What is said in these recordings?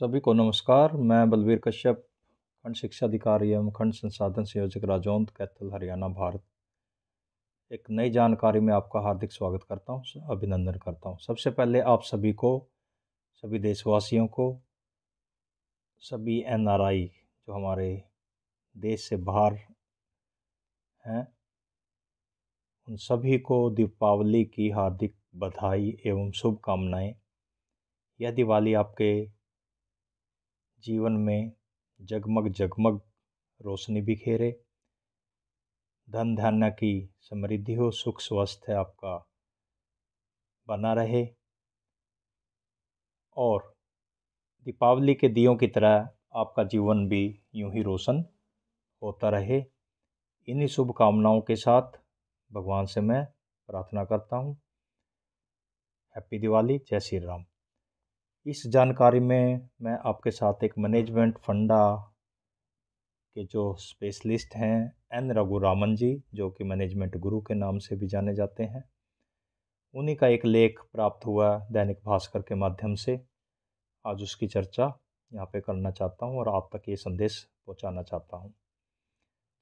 सभी को नमस्कार मैं बलबीर कश्यप खंड शिक्षा अधिकारी एवं खंड संसाधन संयोजक राजौंद कैथल हरियाणा भारत एक नई जानकारी में आपका हार्दिक स्वागत करता हूं अभिनंदन करता हूं सबसे पहले आप सभी को सभी देशवासियों को सभी एनआरआई जो हमारे देश से बाहर हैं उन सभी को दीपावली की हार्दिक बधाई एवं शुभकामनाएं यह दिवाली आपके जीवन में जगमग जगमग रोशनी बिखेरे धन धान्य की समृद्धि हो सुख स्वास्थ्य आपका बना रहे और दीपावली के दियों की तरह आपका जीवन भी यूं ही रोशन होता रहे इन्हीं शुभकामनाओं के साथ भगवान से मैं प्रार्थना करता हूँ हैप्पी दिवाली जय श्री राम इस जानकारी में मैं आपके साथ एक मैनेजमेंट फंडा के जो स्पेशलिस्ट हैं एन रघु रामन जी जो कि मैनेजमेंट गुरु के नाम से भी जाने जाते हैं उन्हीं का एक लेख प्राप्त हुआ दैनिक भास्कर के माध्यम से आज उसकी चर्चा यहाँ पे करना चाहता हूँ और आप तक ये संदेश पहुँचाना चाहता हूँ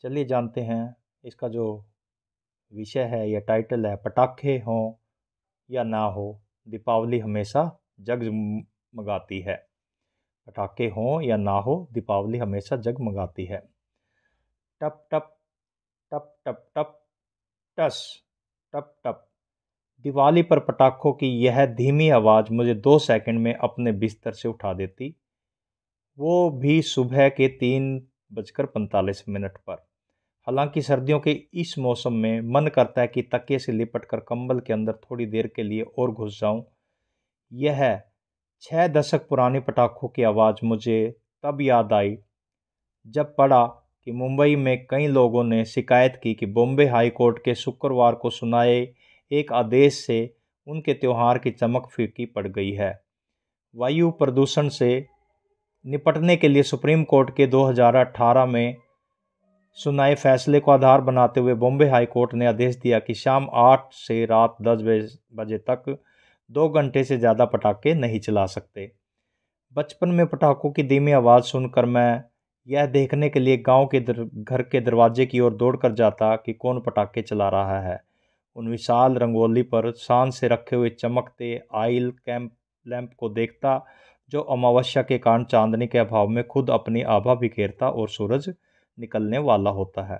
चलिए जानते हैं इसका जो विषय है या टाइटल है पटाखे हों या ना हो दीपावली हमेशा जगमगाती है पटाखे हों या ना हो दीपावली हमेशा जगमगाती है टप टप टप टप टप टस टप टप दिवाली पर पटाखों की यह धीमी आवाज़ मुझे दो सेकंड में अपने बिस्तर से उठा देती वो भी सुबह के तीन बजकर पैंतालीस मिनट पर हालांकि सर्दियों के इस मौसम में मन करता है कि तकिए से लिपट कर कंबल के अंदर थोड़ी देर के लिए और घुस जाऊं यह छः दशक पुराने पटाखों की आवाज़ मुझे तब याद आई जब पढ़ा कि मुंबई में कई लोगों ने शिकायत की कि बॉम्बे हाई कोर्ट के शुक्रवार को सुनाए एक आदेश से उनके त्यौहार की चमक फीकी पड़ गई है वायु प्रदूषण से निपटने के लिए सुप्रीम कोर्ट के 2018 में सुनाए फैसले को आधार बनाते हुए बॉम्बे हाई कोर्ट ने आदेश दिया कि शाम 8 से रात 10 बजे तक दो घंटे से ज़्यादा पटाखे नहीं चला सकते बचपन में पटाखों की धीमी आवाज़ सुनकर मैं यह देखने के लिए गांव के दर, घर के दरवाजे की ओर दौड़कर जाता कि कौन पटाखे चला रहा है उन विशाल रंगोली पर शान से रखे हुए चमकते आइल कैंप लैंप को देखता जो अमावस्या के कारण चांदनी के अभाव में खुद अपनी आभा बिखेरता और सूरज निकलने वाला होता है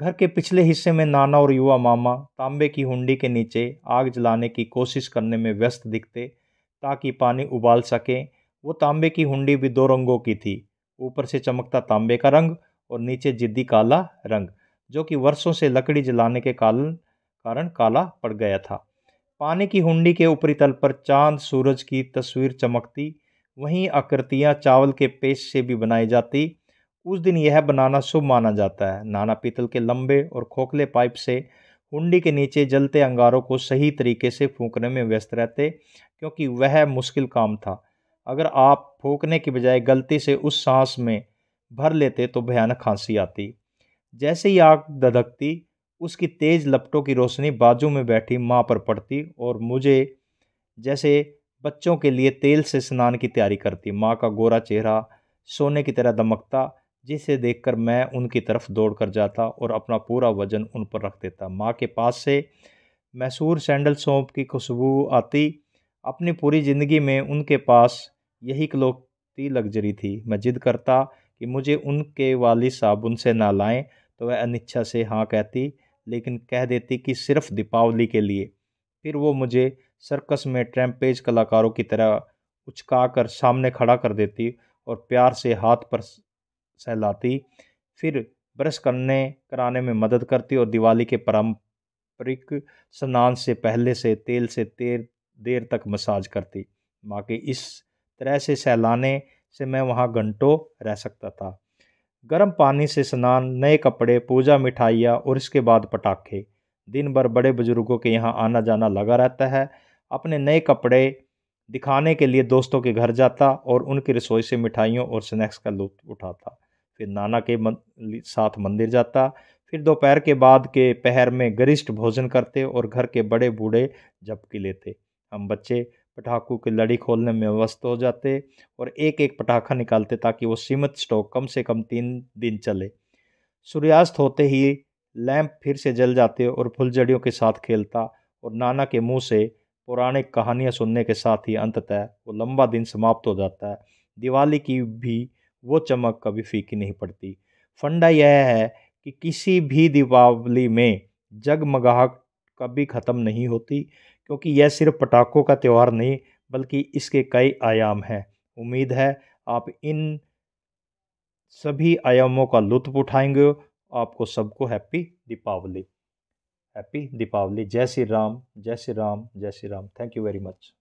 घर के पिछले हिस्से में नाना और युवा मामा तांबे की हुंडी के नीचे आग जलाने की कोशिश करने में व्यस्त दिखते ताकि पानी उबाल सकें वो तांबे की हुंडी भी दो रंगों की थी ऊपर से चमकता तांबे का रंग और नीचे जिद्दी काला रंग जो कि वर्षों से लकड़ी जलाने के कारण कारण काला पड़ गया था पानी की हुंडी के ऊपरी तल पर चांद सूरज की तस्वीर चमकती वहीं आकृतियाँ चावल के पेश से भी बनाई जाती उस दिन यह बनाना शुभ माना जाता है नाना पीतल के लंबे और खोखले पाइप से हुंडी के नीचे जलते अंगारों को सही तरीके से फूकने में व्यस्त रहते क्योंकि वह मुश्किल काम था अगर आप फूकने की बजाय गलती से उस सांस में भर लेते तो भयानक खांसी आती जैसे ही आग धधकती उसकी तेज लपटों की रोशनी बाजू में बैठी माँ पर पड़ती और मुझे जैसे बच्चों के लिए तेल से स्नान की तैयारी करती माँ का गोरा चेहरा सोने की तरह दमकता जिसे देखकर मैं उनकी तरफ दौड़कर जाता और अपना पूरा वजन उन पर रख देता माँ के पास से मैसूर सैंडल सौंप की खुशबू आती अपनी पूरी ज़िंदगी में उनके पास यही कलौती लग्जरी थी मैं जिद करता कि मुझे उनके वाली साबुन से ना लाएं तो वह अनिच्छा से हाँ कहती लेकिन कह देती कि सिर्फ दीपावली के लिए फिर वो मुझे सर्कस में ट्रैम्पेज कलाकारों की तरह उचका कर सामने खड़ा कर देती और प्यार से हाथ पर सहलाती फिर ब्रश करने कराने में मदद करती और दिवाली के पारंपरिक स्नान से पहले से तेल से तेर देर तक मसाज करती माँ के इस तरह से सहलाने से मैं वहाँ घंटों रह सकता था गर्म पानी से स्नान नए कपड़े पूजा मिठाइयाँ और इसके बाद पटाखे दिन भर बड़े बुजुर्गों के यहाँ आना जाना लगा रहता है अपने नए कपड़े दिखाने के लिए दोस्तों के घर जाता और उनकी रसोई से मिठाइयों और स्नैक्स का लुत्फ उठाता फिर नाना के मन, साथ मंदिर जाता फिर दोपहर के बाद के पहर में गरिष्ठ भोजन करते और घर के बड़े बूढ़े झपकी लेते हम बच्चे पटाखों की लड़ी खोलने में व्यस्त हो जाते और एक एक पटाखा निकालते ताकि वो सीमित स्टॉक कम से कम तीन दिन चले सूर्यास्त होते ही लैंप फिर से जल जाते और फुलझड़ियों के साथ खेलता और नाना के मुंह से पौराणिक कहानियाँ सुनने के साथ ही अंततः वो लंबा दिन समाप्त हो जाता है दिवाली की भी वो चमक कभी फीकी नहीं पड़ती फंडा यह है कि किसी भी दीपावली में जगमगाहट कभी ख़त्म नहीं होती क्योंकि यह सिर्फ पटाखों का त्यौहार नहीं बल्कि इसके कई आयाम हैं उम्मीद है आप इन सभी आयामों का लुत्फ उठाएंगे आपको सबको हैप्पी दीपावली हैप्पी दीपावली जय श्री राम जय श्री राम जय Shri Ram thank you very much